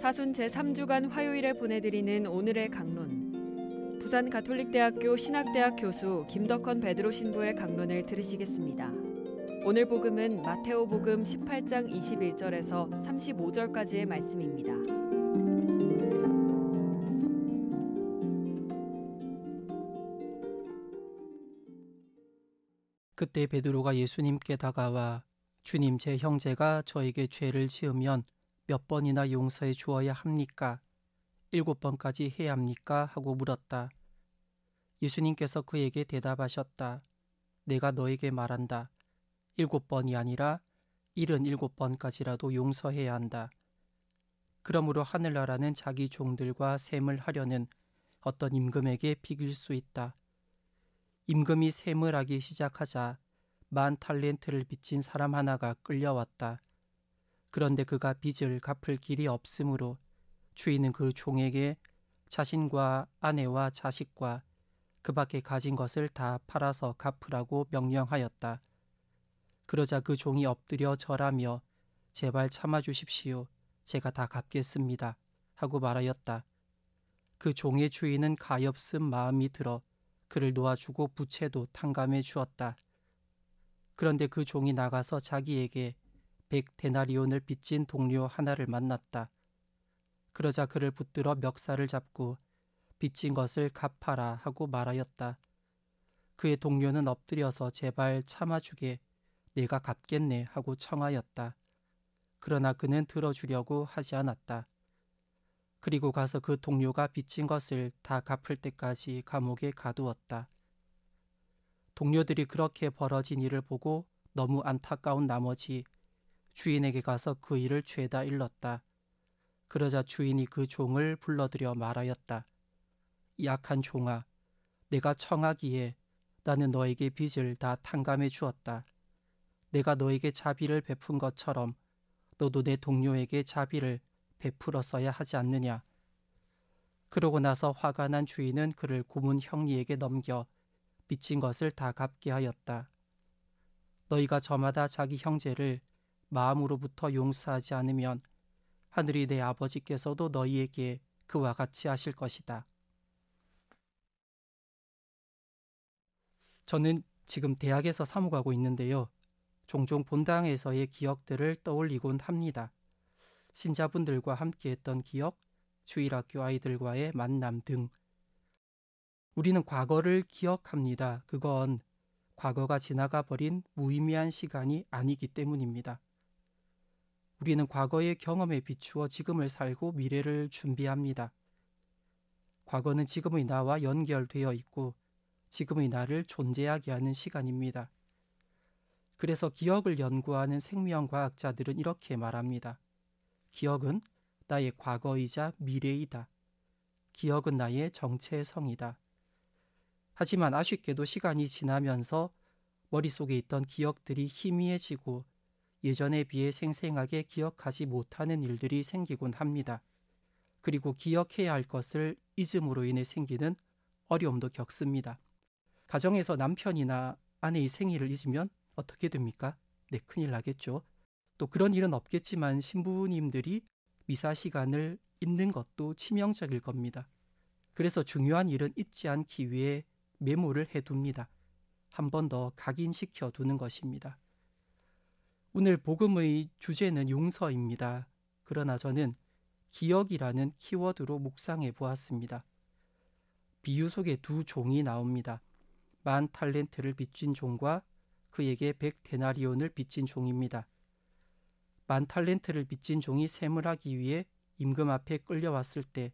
사순 제3주간 화요일에 보내드리는 오늘의 강론. 부산 가톨릭대학교 신학대학 교수 김덕헌 베드로 신부의 강론을 들으시겠습니다. 오늘 복음은 마테오 복음 18장 21절에서 35절까지의 말씀입니다. 그때 베드로가 예수님께 다가와 주님 제 형제가 저에게 죄를 지으면 몇 번이나 용서해 주어야 합니까? 일곱 번까지 해야 합니까? 하고 물었다. 예수님께서 그에게 대답하셨다. 내가 너에게 말한다. 일곱 번이 아니라 일흔 일곱 번까지라도 용서해야 한다. 그러므로 하늘나라는 자기 종들과 셈을 하려는 어떤 임금에게 비길 수 있다. 임금이 셈을 하기 시작하자 만 탈렌트를 빚진 사람 하나가 끌려왔다. 그런데 그가 빚을 갚을 길이 없으므로 주인은 그 종에게 자신과 아내와 자식과 그 밖에 가진 것을 다 팔아서 갚으라고 명령하였다. 그러자 그 종이 엎드려 절하며 제발 참아주십시오. 제가 다 갚겠습니다. 하고 말하였다. 그 종의 주인은 가엾은 마음이 들어 그를 놓아주고 부채도 탕감해 주었다. 그런데 그 종이 나가서 자기에게 백 데나리온을 빚진 동료 하나를 만났다. 그러자 그를 붙들어 멱살을 잡고 빚진 것을 갚아라 하고 말하였다. 그의 동료는 엎드려서 제발 참아주게 내가 갚겠네 하고 청하였다. 그러나 그는 들어주려고 하지 않았다. 그리고 가서 그 동료가 빚진 것을 다 갚을 때까지 감옥에 가두었다. 동료들이 그렇게 벌어진 일을 보고 너무 안타까운 나머지 주인에게 가서 그 일을 죄다 일렀다. 그러자 주인이 그 종을 불러들여 말하였다. 약한 종아, 내가 청하기에 나는 너에게 빚을 다 탕감해 주었다. 내가 너에게 자비를 베푼 것처럼 너도 내 동료에게 자비를 베풀었어야 하지 않느냐. 그러고 나서 화가 난 주인은 그를 고문 형리에게 넘겨 미친 것을 다 갚게 하였다. 너희가 저마다 자기 형제를 마음으로부터 용서하지 않으면 하늘이 내 아버지께서도 너희에게 그와 같이 하실 것이다. 저는 지금 대학에서 사무가고 있는데요. 종종 본당에서의 기억들을 떠올리곤 합니다. 신자분들과 함께했던 기억, 주일학교 아이들과의 만남 등 우리는 과거를 기억합니다. 그건 과거가 지나가 버린 무의미한 시간이 아니기 때문입니다. 우리는 과거의 경험에 비추어 지금을 살고 미래를 준비합니다. 과거는 지금의 나와 연결되어 있고 지금의 나를 존재하게 하는 시간입니다. 그래서 기억을 연구하는 생명과학자들은 이렇게 말합니다. 기억은 나의 과거이자 미래이다. 기억은 나의 정체성이다. 하지만 아쉽게도 시간이 지나면서 머릿속에 있던 기억들이 희미해지고 예전에 비해 생생하게 기억하지 못하는 일들이 생기곤 합니다. 그리고 기억해야 할 것을 잊음으로 인해 생기는 어려움도 겪습니다. 가정에서 남편이나 아내의 생일을 잊으면 어떻게 됩니까? 네, 큰일 나겠죠. 또 그런 일은 없겠지만 신부님들이 미사 시간을 잊는 것도 치명적일 겁니다. 그래서 중요한 일은 잊지 않기 위해 메모를 해둡니다. 한 번 더 각인시켜 두는 것입니다. 오늘 복음의 주제는 용서입니다. 그러나 저는 기억이라는 키워드로 묵상해 보았습니다. 비유 속에 두 종이 나옵니다. 만 탈렌트를 빚진 종과 그에게 백 데나리온을 빚진 종입니다. 만 탈렌트를 빚진 종이 샘을 하기 위해 임금 앞에 끌려왔을 때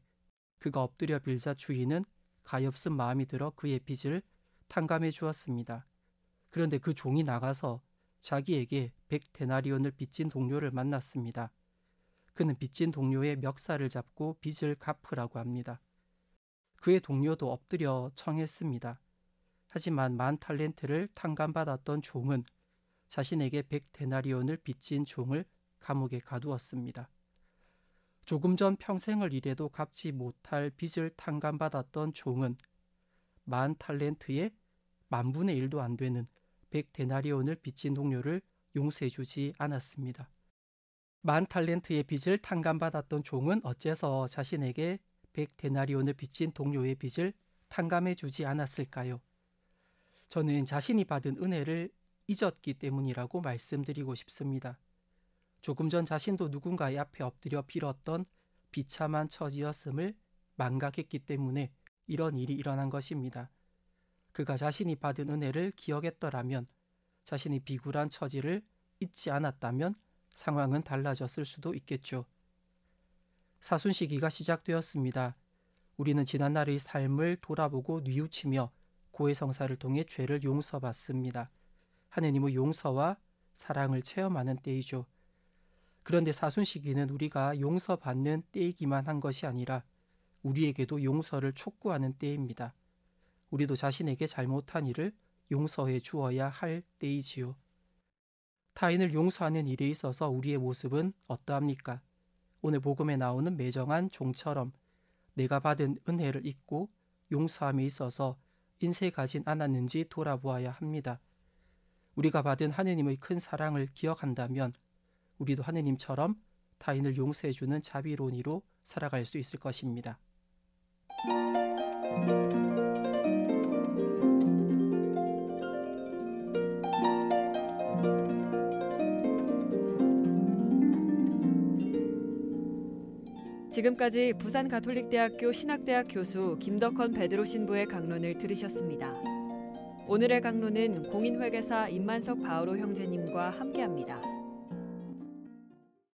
그가 엎드려 빌자 주인은 가엾은 마음이 들어 그의 빚을 탕감해 주었습니다. 그런데 그 종이 나가서 자기에게 백 데나리온을 빚진 동료를 만났습니다. 그는 빚진 동료의 멱살을 잡고 빚을 갚으라고 합니다. 그의 동료도 엎드려 청했습니다. 하지만 만 탈렌트를 탕감받았던 종은 자신에게 백 데나리온을 빚진 종을 감옥에 가두었습니다. 조금 전 평생을 일해도 갚지 못할 빚을 탕감받았던 종은 만 탈렌트의 만분의 일도안 되는 백0데나리온을 빚진 동료를 용서해주지 않았습니다. 만 탈렌트의 빚을 탕감받았던 종은 어째서 자신에게 백0데나리온을 빚진 동료의 빚을 탕감해주지 않았을까요? 저는 자신이 받은 은혜를 잊었기 때문이라고 말씀드리고 싶습니다. 조금 전 자신도 누군가의 앞에 엎드려 빌었던 비참한 처지였음을 망각했기 때문에 이런 일이 일어난 것입니다. 그가 자신이 받은 은혜를 기억했더라면 자신이 비굴한 처지를 잊지 않았다면 상황은 달라졌을 수도 있겠죠. 사순 시기가 시작되었습니다. 우리는 지난날의 삶을 돌아보고 뉘우치며 고해성사를 통해 죄를 용서받습니다. 하느님의 용서와 사랑을 체험하는 때이죠. 그런데 사순 시기는 우리가 용서받는 때이기만 한 것이 아니라 우리에게도 용서를 촉구하는 때입니다. 우리도 자신에게 잘못한 일을 용서해 주어야 할 때이지요. 타인을 용서하는 일에 있어서 우리의 모습은 어떠합니까? 오늘 복음에 나오는 매정한 종처럼 내가 받은 은혜를 잊고 용서함에 있어서 인세 가진 않았는지 돌아보아야 합니다. 우리가 받은 하느님의 큰 사랑을 기억한다면 우리도 하느님처럼 타인을 용서해주는 자비로운 이로 살아갈 수 있을 것입니다. 지금까지 부산 가톨릭대학교 신학대학 교수 김덕헌 베드로 신부의 강론을 들으셨습니다. 오늘의 강론은 공인회계사 임만석 바오로 형제님과 함께합니다.